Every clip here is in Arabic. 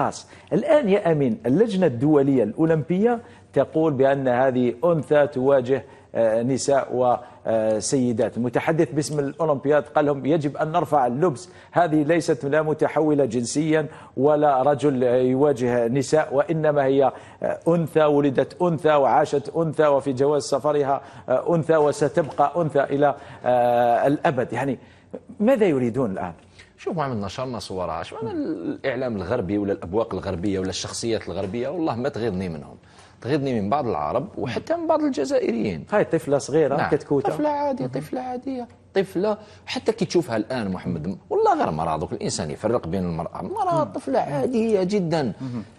خاص الآن يا أمين اللجنة الدولية الأولمبية تقول بأن هذه أنثى تواجه آه، نساء وسيدات المتحدث باسم الأولمبياد قال لهم يجب أن نرفع اللبس هذه ليست لا متحولة جنسيا ولا رجل يواجه نساء وإنما هي آه، أنثى ولدت أنثى وعاشت أنثى وفي جواز سفرها آه، أنثى وستبقى أنثى إلى الأبد يعني ماذا يريدون الآن؟ شوف عمل نشرنا صورها شوف انا الاعلام الغربي ولا الابواق الغربيه ولا الشخصيات الغربيه والله ما تغيظني منهم تغيظني من بعض العرب وحتى من بعض الجزائريين هاي طفله صغيره نعم. كتكوته طفله عاديه طفله عاديه طفله حتى كي تشوفها الان محمد والله غير مراه الانسان يفرق بين المراه مراه طفله عاديه جدا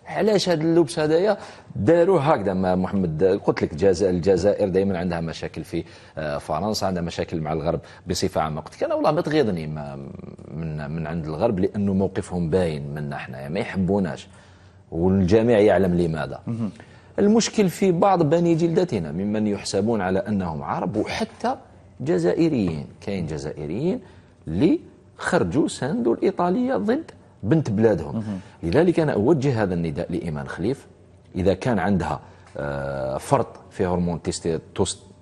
علاش هذا اللبس هذايا داروه هكذا محمد قلت لك الجزائر دائما عندها مشاكل في آه، فرنسا عندها مشاكل مع الغرب بصفه عامه قلت لك انا والله ما تغيظني من من عند الغرب لانه موقفهم باين منا حنايا ما يحبوناش والجميع يعلم لماذا المشكل في بعض بني جلدتنا ممن يحسبون على أنهم عرب وحتى جزائريين كاين جزائريين اللي خرجوا ساندوا الإيطالية ضد بنت بلادهم لذلك أنا أوجه هذا النداء لإيمان خليف إذا كان عندها آه، فرط في هرمون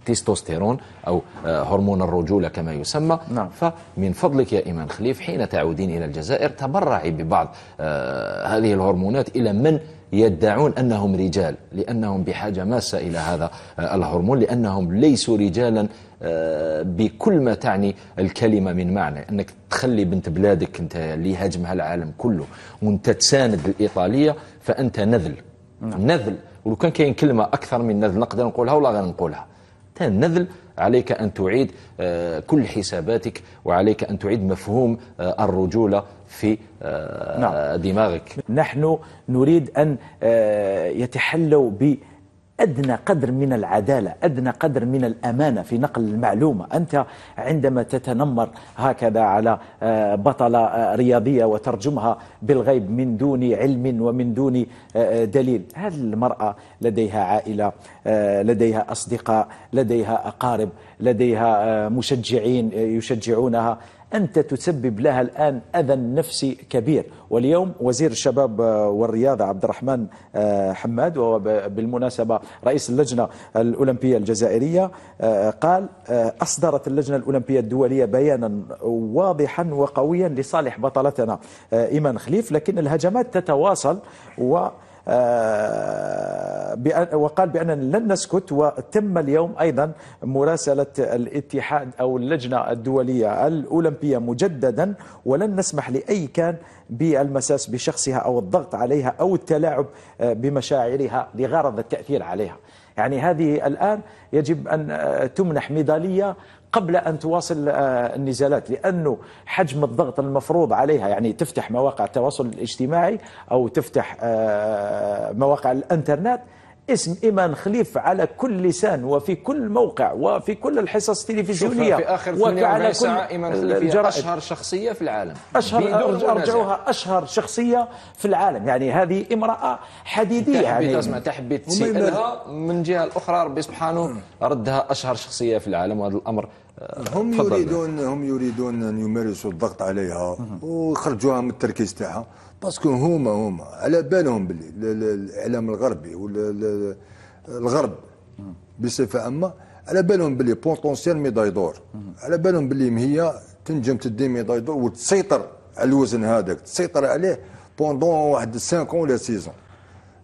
تستوستيرون أو آه، هرمون الرجولة كما يسمى نعم. فمن فضلك يا إيمان خليف حين تعودين إلى الجزائر تبرعي ببعض آه، هذه الهرمونات إلى من يدعون أنهم رجال لأنهم بحاجة ماسة إلى هذا آه، الهرمون لأنهم ليسوا رجالا آه، بكل ما تعني الكلمة من معنى أنك تخلي بنت بلادك أنت اللي هاجمها العالم كله وأنت تساند الإيطالية فأنت نذل نعم. نذل ولو كان كاين كلمة أكثر من نذل نقدر نقولها ولا غير نقولها نذل عليك أن تعيد آه، كل حساباتك وعليك أن تعيد مفهوم آه، الرجولة في آه، نعم. دماغك نحن نريد أن يتحلوا ب أدنى قدر من العدالة أدنى قدر من الأمانة في نقل المعلومة أنت عندما تتنمر هكذا على آه، بطلة آه، رياضية وترجمها بالغيب من دون علم ومن دون آه، دليل هذه المرأة لديها عائلة لديها أصدقاء لديها أقارب لديها مشجعين يشجعونها أنت تسبب لها الآن أذى نفسي كبير واليوم وزير الشباب آه، والرياضة عبد الرحمن آه، حماد وهو بالمناسبة رئيس اللجنة الأولمبية الجزائرية آه، قال أصدرت اللجنة الأولمبية الدولية بيانا واضحا وقويا لصالح بطلتنا إيمان خليف لكن الهجمات تتواصل و آه، وقال بأننا لن نسكت وتم اليوم أيضا مراسلة الاتحاد أو اللجنة الدولية الأولمبية مجددا ولن نسمح لأي كان بالمساس بشخصها أو الضغط عليها أو التلاعب آه، بمشاعرها لغرض التأثير عليها يعني هذه الآن يجب أن آه، تمنح ميدالية قبل أن تواصل آه، النزالات لأنه حجم الضغط المفروض عليها يعني تفتح مواقع التواصل الاجتماعي أو تفتح آه، مواقع الانترنت اسم إيمان خليف على كل لسان وفي كل موقع وفي كل الحصص التلفزيونية في آخر وعلى كل إيمان خليف أشهر شخصية في العالم أشهر أرجعوها أشهر شخصية في العالم يعني هذه امرأة حديدية يعني تحبي تسيئلها من جهة الأخرى ربي سبحانه ردها أشهر شخصية في العالم وهذا الأمر آه، هم يريدون هم يريدون أن يمارسوا الضغط عليها ويخرجوها من التركيز تاعها باسكو هما هما على بالهم باللي الاعلام الغربي ولا الغرب بصفه عامه على بالهم باللي بوتونسيال ميداي دور على بالهم باللي هي تنجم تدي ميداي دور وتسيطر على الوزن هذاك تسيطر عليه بوندون واحد 5 ولا سيزون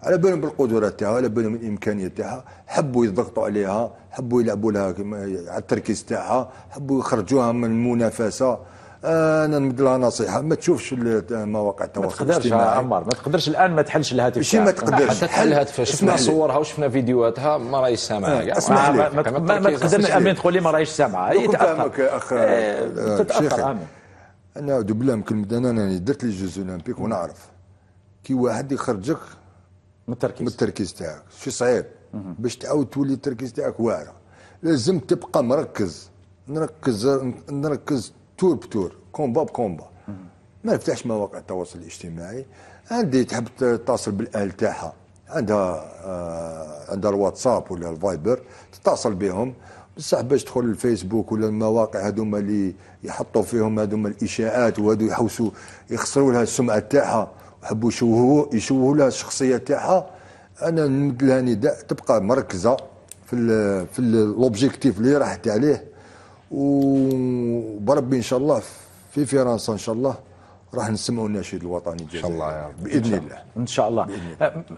على بالهم بالقدرات تاعها على بالهم بالامكانيات تاعها حبوا يضغطوا عليها حبوا يلعبوا لها على التركيز تاعها حبوا يخرجوها من المنافسه انا نقول لها نصيحه ما تشوفش مواقع التواصل الاجتماعي ما تقدرش عمار ما تقدرش الان ما تحلش الهاتف ماشي ما تقدرش حتى تحل الهاتف شفنا صورها وشفنا فيديوهاتها ما راهيش سامعه إيه، يعني اسمع ما, ما, ما, ما تقدرش امين تقول لي ما راهيش سامعه هي تتاثر اخ إيه، تتاثر امين انا بالله يمكن انا درت لي جوز اولمبيك ونعرف كي واحد يخرجك من التركيز من التركيز تاعك شي صعيب باش تعاود تولي التركيز تاعك واعره لازم تبقى مركز نركز نركز تور بتور كومبا بكومبا ما نفتحش مواقع التواصل الاجتماعي عندي تحب تتصل بالاهل تاعها عندها آه عندها الواتساب ولا الفايبر تتصل بهم بصح باش تدخل الفيسبوك ولا المواقع هذوما اللي يحطوا فيهم هذوما الاشاعات وهذو يحوسوا يخسروا لها السمعه تاعها وحبوا يشوهوا يشوهوا لها الشخصيه تاعها انا نمد لها نداء تبقى مركزه في الـ في لوبجيكتيف اللي راحت عليه وبرب ان شاء الله في فرنسا ان شاء الله راح نسمعوا الناشيد الوطني ان شاء الله باذن الله ان شاء الله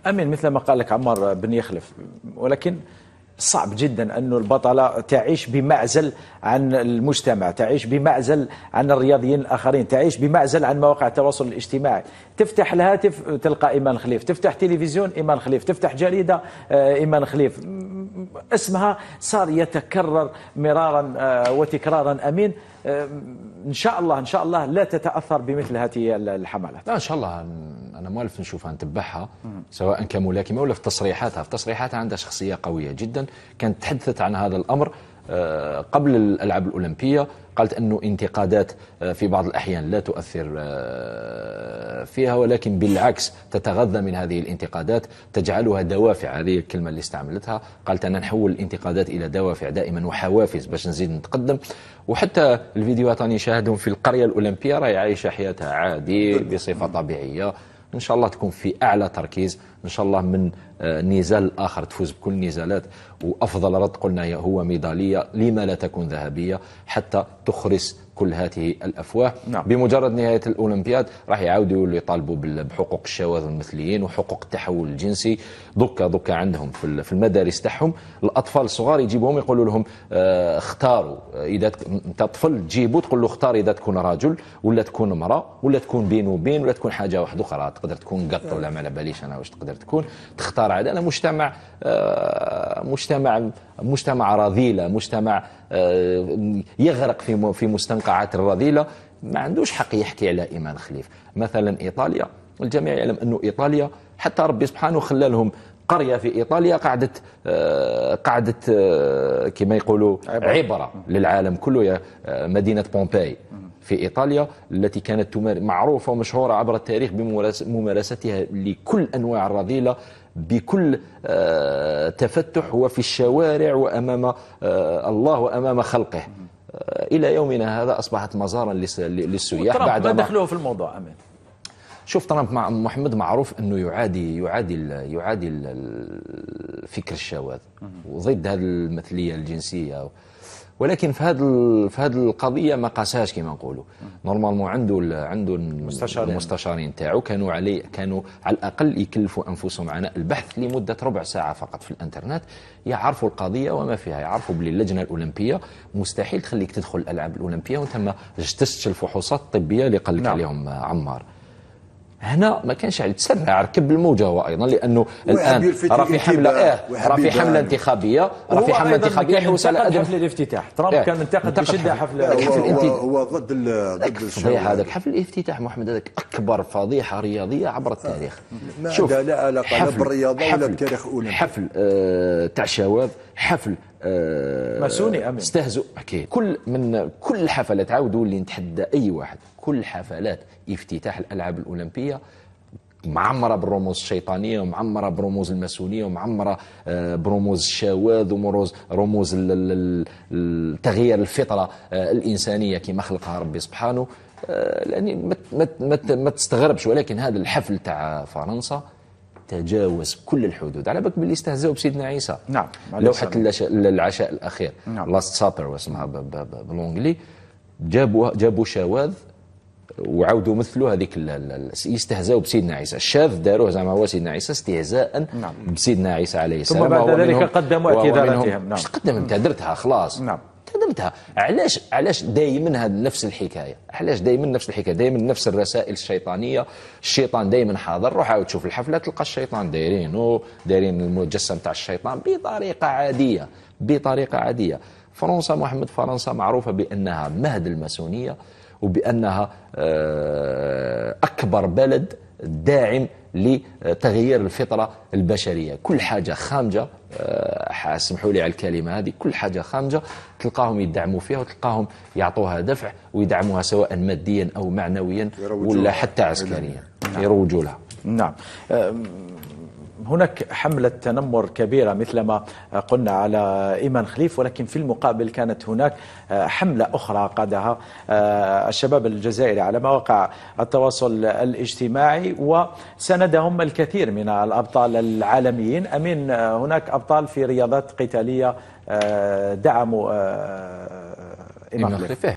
امين مثل ما قال لك عمار بن يخلف ولكن صعب جدا أن البطلة تعيش بمعزل عن المجتمع تعيش بمعزل عن الرياضيين الآخرين تعيش بمعزل عن مواقع التواصل الاجتماعي تفتح الهاتف تلقى إيمان خليف تفتح تلفزيون إيمان خليف تفتح جريدة آه، إيمان خليف اسمها صار يتكرر مرارا آه، وتكرارا أمين آه، ان شاء الله ان شاء الله لا تتاثر بمثل هذه الحملات. ان شاء الله انا موالف نشوفها نتبعها سواء كملاكمه ولا في تصريحاتها في تصريحاتها عندها شخصيه قويه جدا كانت تحدثت عن هذا الامر آه، قبل الالعاب الاولمبيه قالت انه انتقادات آه، في بعض الاحيان لا تؤثر آه، فيها ولكن بالعكس تتغذى من هذه الانتقادات تجعلها دوافع هذه الكلمه اللي استعملتها قالت انا نحول الانتقادات الى دوافع دائما وحوافز باش نزيد نتقدم وحتى الفيديوهات راني شاهدهم في القريه الاولمبيه راهي عايشه حياتها عادي بصفه طبيعيه إن شاء الله تكون في أعلى تركيز إن شاء الله من نزال آخر تفوز بكل النزالات وأفضل رد قلنا هو ميدالية لما لا تكون ذهبية حتى تخرس كل هذه الافواه نعم. بمجرد نهايه الاولمبياد راح يعاودوا يولوا يطالبوا بحقوق الشواذ المثليين وحقوق التحول الجنسي دوكا دوكا عندهم في المدارس تاعهم الاطفال الصغار يجيبوهم يقولوا لهم آه، اختاروا آه، اذا انت طفل تجيبو تقول له اختار اذا تكون رجل ولا تكون امراه ولا تكون بين وبين ولا تكون حاجه واحده اخرى تقدر تكون قط ولا نعم. ما على باليش انا واش تقدر تكون تختار المصارعة عندنا مجتمع آه، مجتمع مجتمع رذيله مجتمع آه، يغرق في في مستنقعات الرذيله ما عندوش حق يحكي على ايمان خليف مثلا ايطاليا الجميع يعلم انه ايطاليا حتى ربي سبحانه خلى لهم قريه في ايطاليا قعدت آه، قعدت كما يقولوا عبره, عبرة للعالم كله يا مدينه بومباي في ايطاليا التي كانت معروفه ومشهوره عبر التاريخ بممارستها لكل انواع الرذيله بكل آه، تفتح وفي الشوارع وأمام آه، الله وأمام خلقه آه، إلى يومنا هذا أصبحت مزارا للسياح بعد ما دخلوه في الموضوع أمين شوف ترامب مع محمد معروف انه يعادي يعادي يعادي الفكر الشواذ وضد هذه المثليه الجنسيه ولكن في هذا في هذه القضيه ما قاساش كما نقولوا نورمالمون عنده الـ عنده المستشارين المستشارين تاعو كانوا عليه كانوا على الاقل يكلفوا انفسهم عناء البحث لمده ربع ساعه فقط في الانترنت يعرفوا القضيه وما فيها يعرفوا بلي اللجنه الاولمبيه مستحيل تخليك تدخل الالعاب الاولمبيه وانت ما الفحوصات الطبيه اللي قال لك نعم. عليهم عمار هنا ما كانش عليه تسرع ركب الموجه هو ايضا لانه الان راه في حمله اه راه في حمله انتخابيه راه في حمله انتخابيه حوس على ادم حفل الافتتاح ترامب إيه؟ كان منتقد بشده حفل حفل هو, هو ضد ضد إيه، الفضيحه هذاك حفل الافتتاح محمد هذاك اكبر فضيحه رياضيه عبر التاريخ ما شوف لا علاقه لا بالرياضه ولا بتاريخ اولمبي حفل آه، تاع شباب حفل آه، ماسوني امين استهزوا اكيد كل من كل الحفلات عاودوا اللي نتحدى اي واحد كل حفلات افتتاح الالعاب الاولمبيه معمره بالرموز الشيطانيه ومعمره برموز الماسونيه ومعمره آه، برموز الشواذ ومروز رموز تغيير الفطره آه، الانسانيه كما خلقها ربي سبحانه لاني ما تستغربش ولكن هذا الحفل تاع فرنسا تجاوز كل الحدود على بالك باللي استهزاوا بسيدنا عيسى نعم لوحه العشاء الاخير نعم. لاست سابر واسمها بالونجلي جابوا جابوا شواذ وعاودوا مثلوا هذيك يستهزاوا بسيدنا عيسى الشاذ داروه زعما هو سيدنا عيسى استهزاء نعم. بسيدنا عيسى عليه السلام ثم بعد ذلك قدموا اعتذاراتهم نعم قدم درتها خلاص نعم خدمتها علاش علاش دائما هذا نفس الحكايه علاش دائما نفس الحكايه دائما نفس الرسائل الشيطانيه الشيطان دائما حاضر روح عاود تشوف الحفله تلقى الشيطان دايرين دايرين المجسم تاع الشيطان بطريقه عاديه بطريقه عاديه فرنسا محمد فرنسا معروفه بانها مهد الماسونيه وبانها آه، اكبر بلد الداعم لتغيير الفطرة البشرية كل حاجة خامجة آه، اسمحوا لي على الكلمة هذه كل حاجة خامجة تلقاهم يدعموا فيها وتلقاهم يعطوها دفع ويدعموها سواء ماديا أو معنويا ولا حتى عسكريا نعم. يروجوا لها نعم آه، هناك حملة تنمر كبيرة مثلما قلنا على إيمان خليف ولكن في المقابل كانت هناك حملة أخرى قادها آه، الشباب الجزائري على مواقع التواصل الاجتماعي وسندهم الكثير من الأبطال العالميين أمين آه، هناك أبطال في رياضات قتالية آه، دعموا إيمان خليف